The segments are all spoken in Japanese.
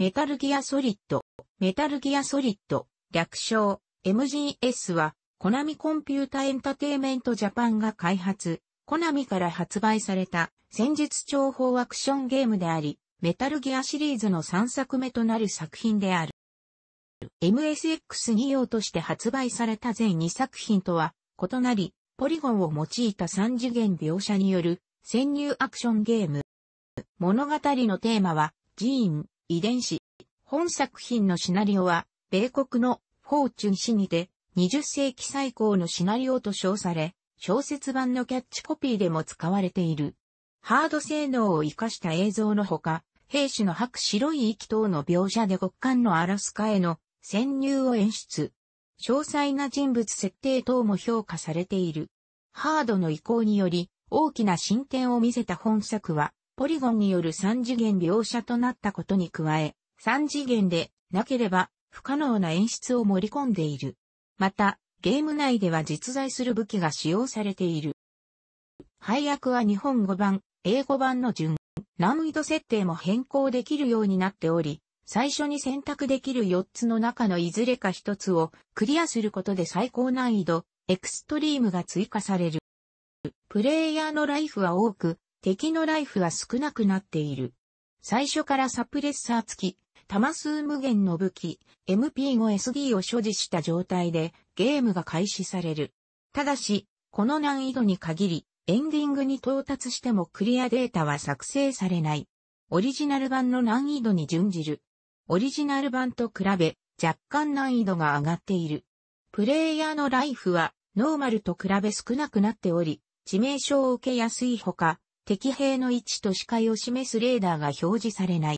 メタルギアソリッド、メタルギアソリッド、略称、MGS は、コナミコンピュータエンタテイメントジャパンが開発、コナミから発売された戦術情報アクションゲームであり、メタルギアシリーズの3作目となる作品である。MSX2 用として発売された全2作品とは異なり、ポリゴンを用いた3次元描写による潜入アクションゲーム。物語のテーマは、ジーン、遺伝子。本作品のシナリオは、米国のフォーチュン誌にて、20世紀最高のシナリオと称され、小説版のキャッチコピーでも使われている。ハード性能を活かした映像のほか、兵士の白白い息等の描写で極寒のアラスカへの潜入を演出。詳細な人物設定等も評価されている。ハードの意向により大きな進展を見せた本作は、ポリゴンによる三次元描写となったことに加え、三次元でなければ不可能な演出を盛り込んでいる。また、ゲーム内では実在する武器が使用されている。配役は日本語版、英語版の順、難易度設定も変更できるようになっており、最初に選択できる4つの中のいずれか1つをクリアすることで最高難易度、エクストリームが追加される。プレイヤーのライフは多く、敵のライフは少なくなっている。最初からサプレッサー付き、弾数無限の武器、MP5SD を所持した状態でゲームが開始される。ただし、この難易度に限り、エンディングに到達してもクリアデータは作成されない。オリジナル版の難易度に準じる。オリジナル版と比べ、若干難易度が上がっている。プレイヤーのライフは、ノーマルと比べ少なくなっており、致命傷を受けやすいほか、敵兵の位置と視界を示すレーダーが表示されない。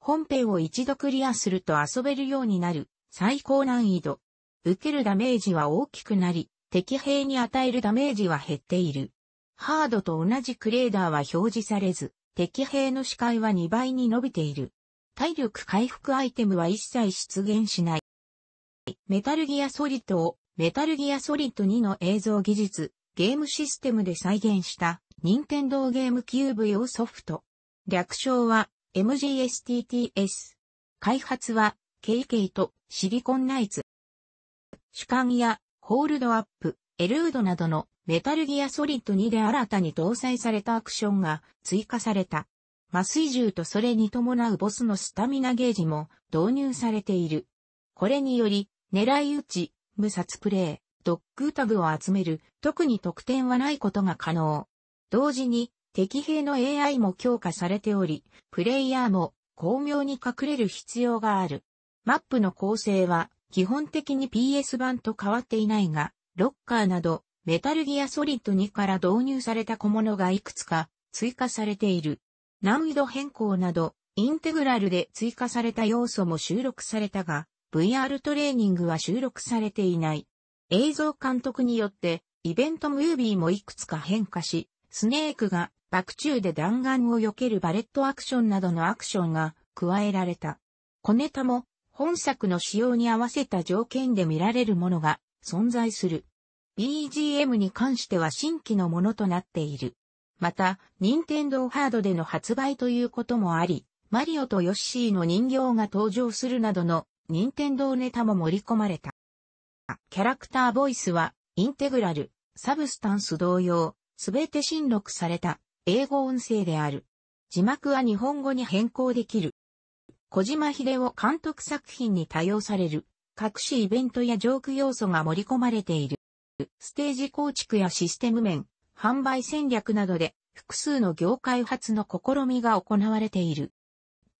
本編を一度クリアすると遊べるようになる最高難易度。受けるダメージは大きくなり、敵兵に与えるダメージは減っている。ハードと同じクレーダーは表示されず、敵兵の視界は2倍に伸びている。体力回復アイテムは一切出現しない。メタルギアソリッドをメタルギアソリッド2の映像技術、ゲームシステムで再現した任天堂ゲームキューブ用ソフト。略称は MGSTTS。開発は KK とシリコンナイツ。主観やホールドアップ、エルードなどのメタルギアソリッド2で新たに搭載されたアクションが追加された。麻酔銃とそれに伴うボスのスタミナゲージも導入されている。これにより、狙い撃ち、無殺プレイ、ドッグタグを集める、特に得点はないことが可能。同時に、敵兵の AI も強化されており、プレイヤーも巧妙に隠れる必要がある。マップの構成は、基本的に PS 版と変わっていないが、ロッカーなど、メタルギアソリッド2から導入された小物がいくつか追加されている。難易度変更など、インテグラルで追加された要素も収録されたが、VR トレーニングは収録されていない。映像監督によって、イベントムービーもいくつか変化し、スネークが爆中で弾丸を避けるバレットアクションなどのアクションが加えられた。小ネタも本作の仕様に合わせた条件で見られるものが存在する。BGM に関しては新規のものとなっている。また、任天堂ハードでの発売ということもあり、マリオとヨッシーの人形が登場するなどの任天堂ネタも盛り込まれた。キャラクターボイスは、インテグラル、サブスタンス同様、すべて新録された英語音声である。字幕は日本語に変更できる。小島秀夫監督作品に多用される隠しイベントやジョーク要素が盛り込まれている。ステージ構築やシステム面、販売戦略などで複数の業界発の試みが行われている。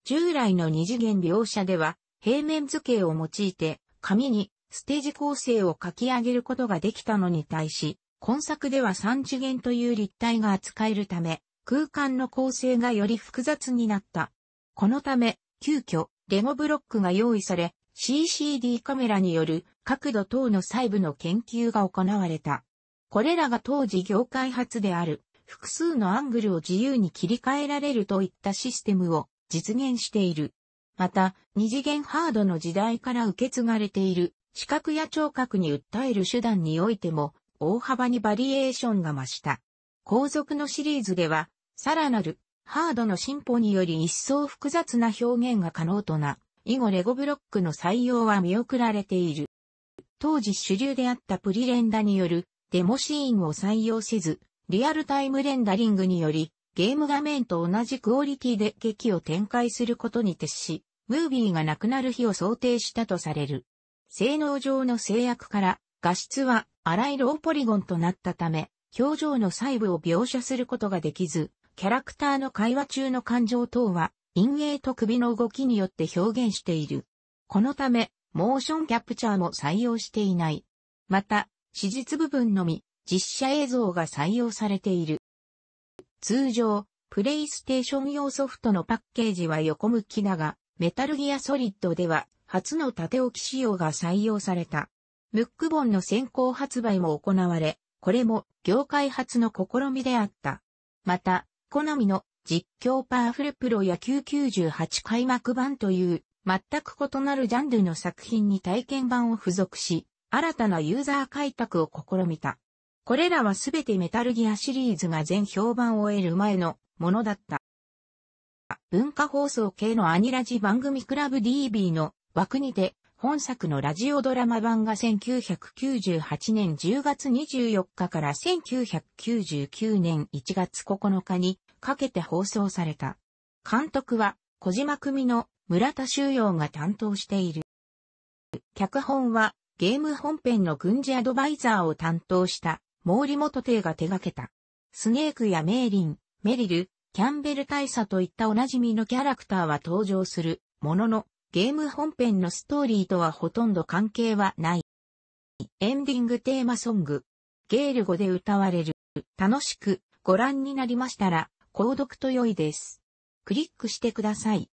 従来の二次元描写では平面図形を用いて紙にステージ構成を書き上げることができたのに対し、今作では三次元という立体が扱えるため、空間の構成がより複雑になった。このため、急遽、レゴブロックが用意され、CCD カメラによる角度等の細部の研究が行われた。これらが当時業界初である複数のアングルを自由に切り替えられるといったシステムを実現している。また、二次元ハードの時代から受け継がれている視覚や聴覚に訴える手段においても大幅にバリエーションが増した。後続のシリーズでは、さらなるハードの進歩により一層複雑な表現が可能とな、以後レゴブロックの採用は見送られている。当時主流であったプリレンダによるデモシーンを採用せず、リアルタイムレンダリングにより、ゲーム画面と同じクオリティで劇を展開することに徹し、ムービーがなくなる日を想定したとされる。性能上の制約から画質は荒いローポリゴンとなったため、表情の細部を描写することができず、キャラクターの会話中の感情等は、陰影と首の動きによって表現している。このため、モーションキャプチャーも採用していない。また、史実部分のみ、実写映像が採用されている。通常、プレイステーション用ソフトのパッケージは横向きだが、メタルギアソリッドでは、初の縦置き仕様が採用された。ムック本の先行発売も行われ、これも業界初の試みであった。また、好みの実況パワフルプロ野球98開幕版という全く異なるジャンルの作品に体験版を付属し、新たなユーザー開拓を試みた。これらはすべてメタルギアシリーズが全評判を得る前のものだった。文化放送系のアニラジ番組クラブ DB の枠にて本作のラジオドラマ版が1998年10月24日から1999年1月9日にかけて放送された。監督は小島組の村田修洋が担当している。脚本はゲーム本編の軍事アドバイザーを担当した毛利元帝が手掛けた。スネークやメイリン、メリル、キャンベル大佐といったおなじみのキャラクターは登場するものの、ゲーム本編のストーリーとはほとんど関係はない。エンディングテーマソング、ゲール語で歌われる、楽しくご覧になりましたら、購読と良いです。クリックしてください。